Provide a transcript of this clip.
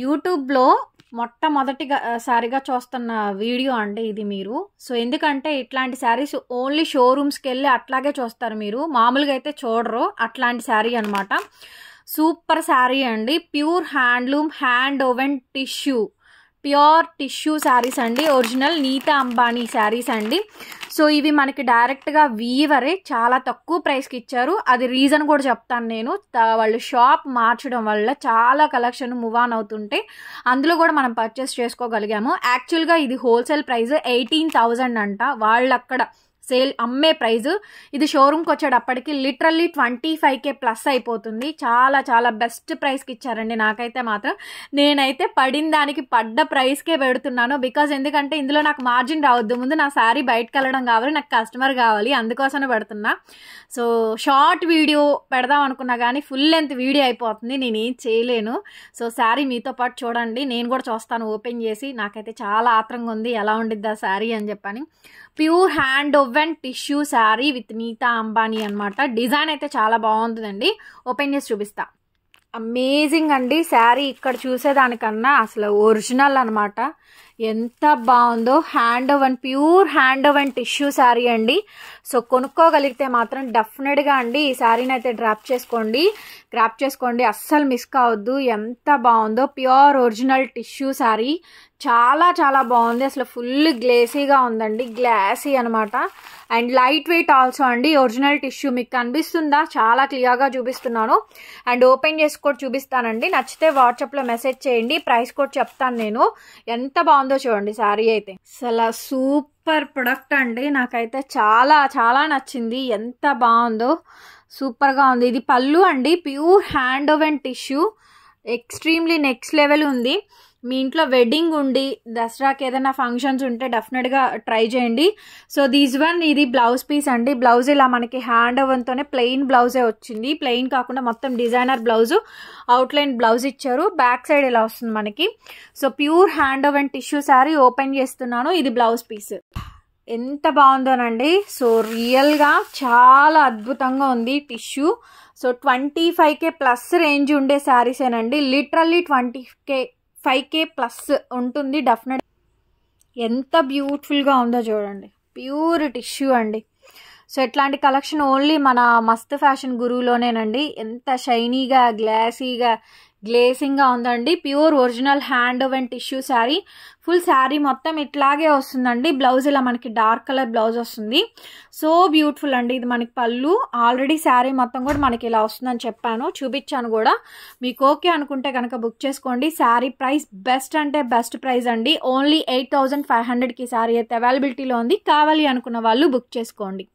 యూట్యూబ్లో మొట్టమొదటిగా సారిగా చూస్తున్న వీడియో అండి ఇది మీరు సో ఎందుకంటే ఇట్లాంటి శారీస్ ఓన్లీ షోరూమ్స్కి వెళ్ళి అట్లాగే చూస్తారు మీరు మామూలుగా అయితే చూడరు అట్లాంటి శారీ అనమాట సూపర్ శారీ అండి pure handloom hand woven tissue pure tissue sarees అండి ఒరిజినల్ నీతా అంబానీ శారీస్ అండి సో ఇవి మనకి డైరెక్ట్గా వీవరే చాలా తక్కువ ప్రైస్కి ఇచ్చారు అది రీజన్ కూడా చెప్తాను నేను వాళ్ళు షాప్ మార్చడం వల్ల చాలా కలెక్షన్ మూవ్ ఆన్ అవుతుంటే అందులో కూడా మనం పర్చేస్ చేసుకోగలిగాము యాక్చువల్గా ఇది హోల్సేల్ ప్రైస్ ఎయిటీన్ థౌజండ్ అంట వాళ్ళు అక్కడ సేల్ అమ్మే ప్రైజ్ ఇది షోరూమ్కి వచ్చేటప్పటికి literally twenty five K plus అయిపోతుంది చాలా చాలా బెస్ట్ ప్రైస్కి ఇచ్చారండి నాకైతే మాత్రం నేనైతే పడిన దానికి పడ్డ ప్రైస్కే పెడుతున్నాను బికాజ్ ఎందుకంటే ఇందులో నాకు మార్జిన్ రావద్దు ముందు నా శారీ బయటకు వెళ్ళడం కావాలి నాకు కస్టమర్ కావాలి అందుకోసమే పెడుతున్నా సో షార్ట్ వీడియో పెడదాం అనుకున్నా కానీ ఫుల్ లెంత్ వీడియో అయిపోతుంది నేను ఏం చేయలేను సో శారీ మీతో పాటు చూడండి నేను కూడా చూస్తాను ఓపెన్ చేసి నాకైతే చాలా ఆత్రంగా ఉంది ఎలా ఉండిద్ది ఆ శారీ అని చెప్పని pure hand woven woven tissue saree with Nita Ambani అనమాట డిజైన్ అయితే చాలా బాగుంటుందండి ఓపెన్ చేసి చూపిస్తా అమేజింగ్ అండి శారీ ఇక్కడ చూసేదానికన్నా అసలు ఒరిజినల్ అనమాట ఎంత బాగుందో hand woven pure hand woven tissue saree అండి సో కొనుక్కోగలిగితే మాత్రం డెఫినెట్గా అండి ఈ శారీని అయితే డ్రాప్ చేసుకోండి గ్రాప్ చేసుకోండి అస్సలు మిస్ కావద్దు ఎంత బాగుందో ప్యూర్ ఒరిజినల్ టిష్యూ శారీ చాలా చాలా బాగుంది అసలు ఫుల్ గ్లేసీగా ఉందండి గ్లాసీ అనమాట అండ్ లైట్ వెయిట్ ఆల్సో అండి ఒరిజినల్ టిష్యూ మీకు కనిపిస్తుందా చాలా క్లియర్గా చూపిస్తున్నాను అండ్ ఓపెన్ చేసి చూపిస్తానండి నచ్చితే వాట్సాప్లో మెసేజ్ చేయండి ప్రైస్ కూడా చెప్తాను నేను ఎంత బాగుంది ఉందో చూడండి శారీ అయితే అసలు సూపర్ ప్రొడక్ట్ అండి నాకైతే చాలా చాలా నచ్చింది ఎంత బాగుందో సూపర్గా ఉంది ఇది పళ్ళు అండి pure hand woven tissue extremely next level ఉంది మీ ఇంట్లో వెడ్డింగ్ ఉండి దసరాకి ఏదైనా ఫంక్షన్స్ ఉంటే డెఫినెట్గా ట్రై చేయండి సో దీస్ వన్ ఇది బ్లౌజ్ పీస్ అండి బ్లౌజ్ ఇలా మనకి హ్యాండ్ ఓవర్తోనే ప్లెయిన్ బ్లౌజే వచ్చింది ప్లెయిన్ కాకుండా మొత్తం డిజైనర్ బ్లౌజు అవుట్లైన్ బ్లౌజ్ ఇచ్చారు బ్యాక్ సైడ్ ఇలా వస్తుంది మనకి so pure hand woven tissue saree open చేస్తున్నాను ఇది బ్లౌజ్ పీస్ ఎంత బాగుందోనండి సో రియల్గా చాలా అద్భుతంగా ఉంది tissue so twenty five K plus range ఉండే శారీసేనండి literally twenty K five K plus ఉంటుంది డెఫినెట్ ఎంత బ్యూటిఫుల్గా ఉందో చూడండి ప్యూర్ టిష్యూ అండి సో ఇట్లాంటి కలెక్షన్ ఓన్లీ మన మస్త్ ఫ్యాషన్ గురువులోనేనండి ఎంత షైనీగా గ్లాసీగా గ్లేసింగ్గా ఉందండి pure original hand woven tissue sari full sari మొత్తం ఇట్లాగే వస్తుందండి బ్లౌజ్ ఇలా మనకి డార్క్ కలర్ బ్లౌజ్ వస్తుంది సో బ్యూటిఫుల్ అండి ఇది మనకి పళ్ళు ఆల్రెడీ శారీ మొత్తం కూడా మనకి ఇలా వస్తుందని చెప్పాను చూపించాను కూడా మీకు ఓకే అనుకుంటే కనుక బుక్ చేసుకోండి శారీ ప్రైస్ బెస్ట్ అంటే బెస్ట్ ప్రైస్ అండి ఓన్లీ ఎయిట్ థౌజండ్ ఫైవ్ హండ్రెడ్కి శారీ అయితే అవైలబిలిటీలో ఉంది కావాలి అనుకున్న వాళ్ళు బుక్ చేసుకోండి